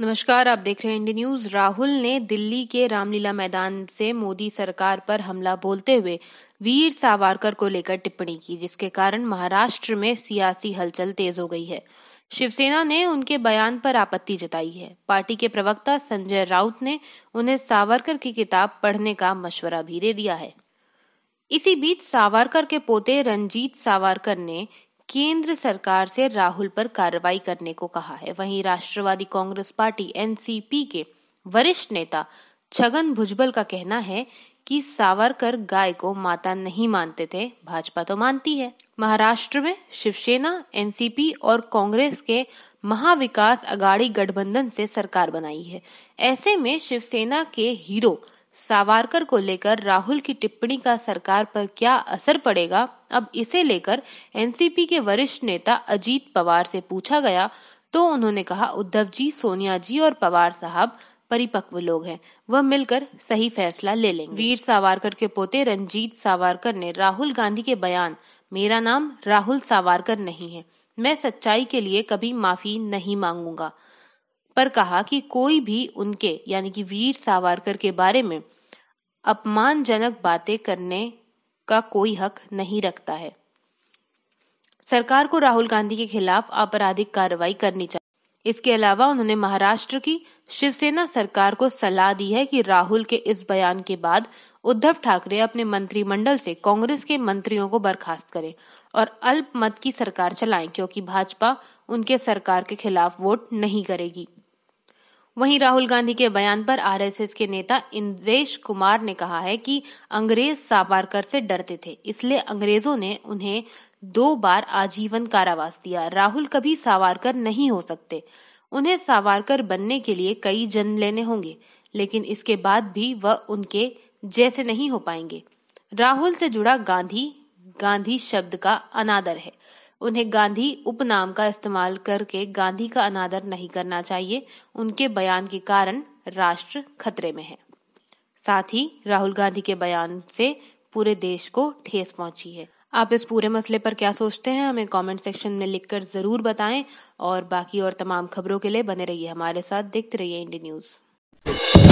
नमस्कार आप देख रहे हैं इंडिया न्यूज राहुल ने दिल्ली के रामलीला मैदान से मोदी सरकार पर हमला बोलते हुए वीर सावरकर को लेकर टिप्पणी की जिसके कारण महाराष्ट्र में सियासी हलचल तेज हो गई है शिवसेना ने उनके बयान पर आपत्ति जताई है पार्टी के प्रवक्ता संजय राउत ने उन्हें सावरकर की किताब पढ़ने का मशवरा भी दे दिया है इसी बीच सावरकर के पोते रंजीत सावरकर ने केंद्र सरकार से राहुल पर कार्रवाई करने को कहा है वहीं राष्ट्रवादी कांग्रेस पार्टी एनसीपी के वरिष्ठ नेता छगन भुजबल का कहना है कि सावरकर गाय को माता नहीं मानते थे भाजपा तो मानती है महाराष्ट्र में शिवसेना एनसीपी और कांग्रेस के महाविकास अगाड़ी गठबंधन से सरकार बनाई है ऐसे में शिवसेना के हीरो सावरकर को लेकर राहुल की टिप्पणी का सरकार पर क्या असर पड़ेगा अब इसे लेकर एनसीपी के वरिष्ठ नेता अजीत पवार से पूछा गया तो उन्होंने कहा उद्धव जी सोनिया जी और पवार साहब परिपक्व लोग हैं वह मिलकर सही फैसला ले लेंगे वीर सावरकर के पोते रंजीत सावरकर ने राहुल गांधी के बयान मेरा नाम राहुल सावरकर नहीं है मैं सच्चाई के लिए कभी माफी नहीं मांगूंगा पर कहा कि कोई भी उनके यानी कि वीर सावरकर के बारे में अपमानजनक बातें करने का कोई हक नहीं रखता है सरकार को राहुल गांधी के खिलाफ आपराधिक कार्रवाई करनी चाहिए इसके अलावा उन्होंने महाराष्ट्र की शिवसेना सरकार को सलाह दी है कि राहुल के इस बयान के बाद उद्धव ठाकरे अपने मंत्रिमंडल से कांग्रेस के मंत्रियों को बर्खास्त करें और अल्पमत की सरकार चलाएं क्योंकि भाजपा उनके सरकार के खिलाफ वोट नहीं करेगी वहीं राहुल गांधी के बयान पर आरएसएस के नेता इंद्रेश कुमार ने कहा है कि अंग्रेज सावरकर से डरते थे इसलिए अंग्रेजों ने उन्हें दो बार आजीवन कारावास दिया राहुल कभी सावरकर नहीं हो सकते उन्हें सावरकर बनने के लिए कई जन्म लेने होंगे लेकिन इसके बाद भी वह उनके जैसे नहीं हो पाएंगे राहुल से जुड़ा गांधी गांधी शब्द का अनादर है उन्हें गांधी उपनाम का इस्तेमाल करके गांधी का अनादर नहीं करना चाहिए उनके बयान के कारण राष्ट्र खतरे में है साथ ही राहुल गांधी के बयान से पूरे देश को ठेस पहुंची है आप इस पूरे मसले पर क्या सोचते हैं हमें कमेंट सेक्शन में लिखकर जरूर बताएं और बाकी और तमाम खबरों के लिए बने रहिए हमारे साथ देखते रहिए इंडी न्यूज़